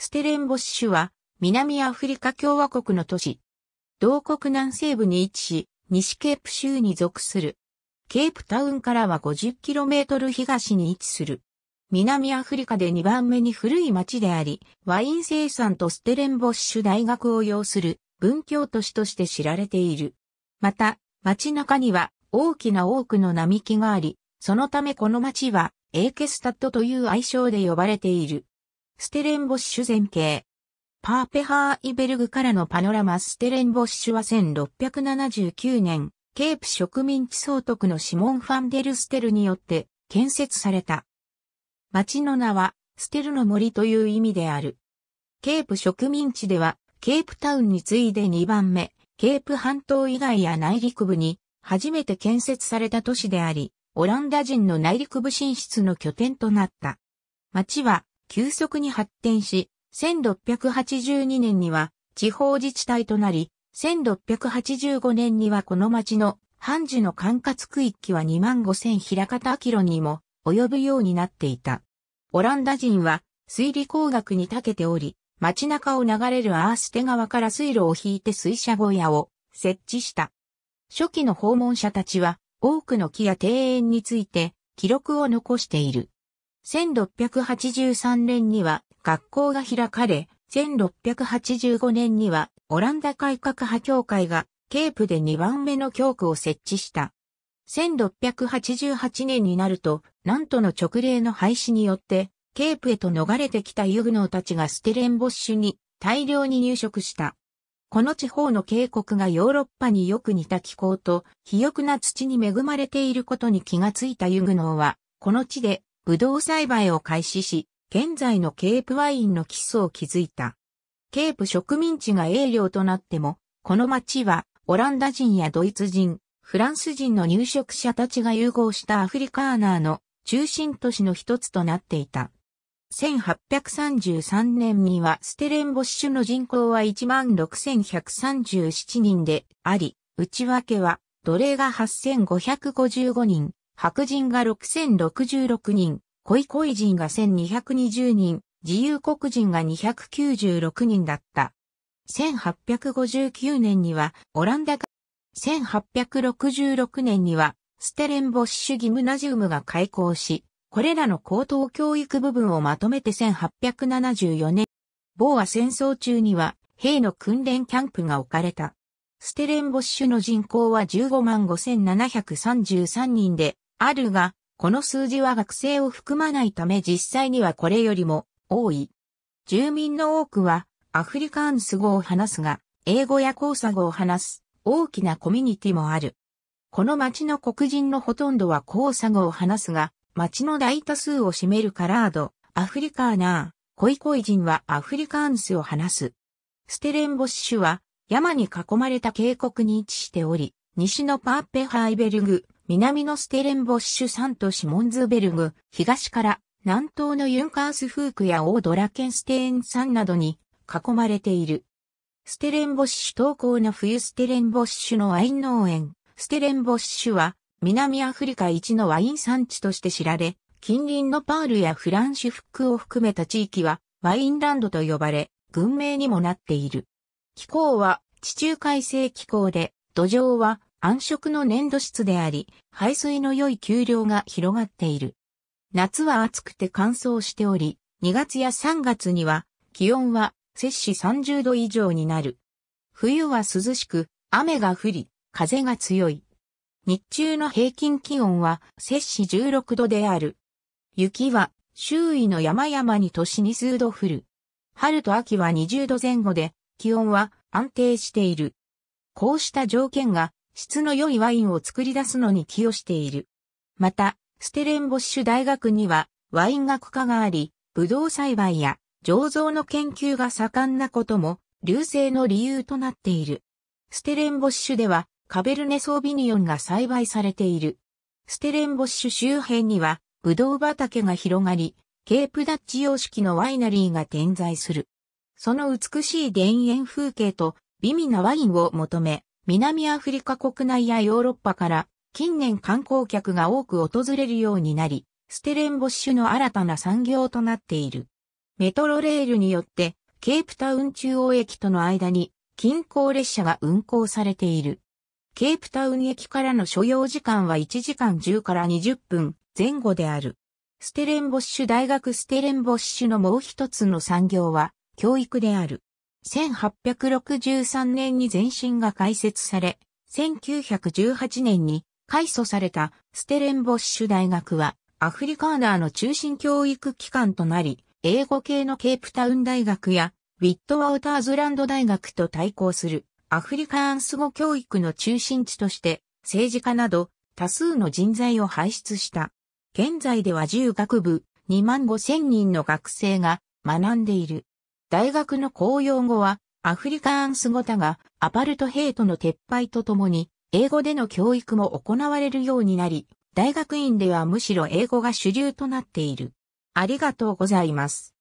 ステレンボッシュは、南アフリカ共和国の都市。同国南西部に位置し、西ケープ州に属する。ケープタウンからは 50km 東に位置する。南アフリカで2番目に古い町であり、ワイン生産とステレンボッシュ大学を要する文教都市として知られている。また、町中には大きな多くの並木があり、そのためこの町はエーケスタッドという愛称で呼ばれている。ステレンボッシュ前景。パーペハーイベルグからのパノラマステレンボッシュは1679年、ケープ植民地総督のシモン・ファンデル・ステルによって建設された。町の名は、ステルの森という意味である。ケープ植民地では、ケープタウンに次いで2番目、ケープ半島以外や内陸部に、初めて建設された都市であり、オランダ人の内陸部進出の拠点となった。町は、急速に発展し、1682年には地方自治体となり、1685年にはこの町の半寿の管轄区域は2万5000平方キロにも及ぶようになっていた。オランダ人は水利工学に長けており、街中を流れるアーステ川から水路を引いて水車小屋を設置した。初期の訪問者たちは多くの木や庭園について記録を残している。1683年には学校が開かれ、1685年にはオランダ改革派協会がケープで2番目の教区を設置した。1688年になると、なんとの直令の廃止によって、ケープへと逃れてきたユグノーたちがステレンボッシュに大量に入植した。この地方の渓谷がヨーロッパによく似た気候と肥沃な土に恵まれていることに気がついたユグノーは、この地でブドウ栽培を開始し、現在のケープワインの基礎を築いた。ケープ植民地が営業となっても、この町はオランダ人やドイツ人、フランス人の入植者たちが融合したアフリカーナーの中心都市の一つとなっていた。1833年にはステレンボッシュの人口は16,137人であり、内訳は奴隷が8555人、白人が6066人、恋恋人が1220人、自由国人が296人だった。1859年には、オランダが、1866年には、ステレンボッシュギムナジウムが開校し、これらの高等教育部分をまとめて1874年、某は戦争中には、兵の訓練キャンプが置かれた。ステレンボッシュの人口は15万5733人で、あるが、この数字は学生を含まないため実際にはこれよりも多い。住民の多くはアフリカンス語を話すが、英語や交差語を話す大きなコミュニティもある。この町の黒人のほとんどは交差語を話すが、町の大多数を占めるカラード、アフリカーナー、コイコイ人はアフリカンスを話す。ステレンボッシュは山に囲まれた渓谷に位置しており、西のパーペハイベルグ、南のステレンボッシュ山とシモンズベルグ、東から南東のユンカースフークやオードラケンステーン山などに囲まれている。ステレンボッシュ東高の冬ステレンボッシュのワイン農園。ステレンボッシュは南アフリカ一のワイン産地として知られ、近隣のパールやフランシュフックを含めた地域はワインランドと呼ばれ、軍名にもなっている。気候は地中海性気候で、土壌は暗色の粘土質であり、排水の良い丘陵が広がっている。夏は暑くて乾燥しており、2月や3月には気温は摂氏30度以上になる。冬は涼しく、雨が降り、風が強い。日中の平均気温は摂氏16度である。雪は周囲の山々に年に数度降る。春と秋は20度前後で気温は安定している。こうした条件が質の良いワインを作り出すのに寄与している。また、ステレンボッシュ大学にはワイン学科があり、ブドウ栽培や醸造の研究が盛んなことも、流星の理由となっている。ステレンボッシュでは、カベルネソービニオンが栽培されている。ステレンボッシュ周辺には、ブドウ畑が広がり、ケープダッチ様式のワイナリーが点在する。その美しい田園風景と美味なワインを求め、南アフリカ国内やヨーロッパから近年観光客が多く訪れるようになり、ステレンボッシュの新たな産業となっている。メトロレールによってケープタウン中央駅との間に近郊列車が運行されている。ケープタウン駅からの所要時間は1時間10から20分前後である。ステレンボッシュ大学ステレンボッシュのもう一つの産業は教育である。1863年に前身が開設され、1918年に開祖されたステレンボッシュ大学はアフリカーナーの中心教育機関となり、英語系のケープタウン大学やウィットワウターズランド大学と対抗するアフリカーンス語教育の中心地として政治家など多数の人材を輩出した。現在では10学部2万5千人の学生が学んでいる。大学の公用語はアフリカーンス語だが、アパルトヘイトの撤廃とともに、英語での教育も行われるようになり、大学院ではむしろ英語が主流となっている。ありがとうございます。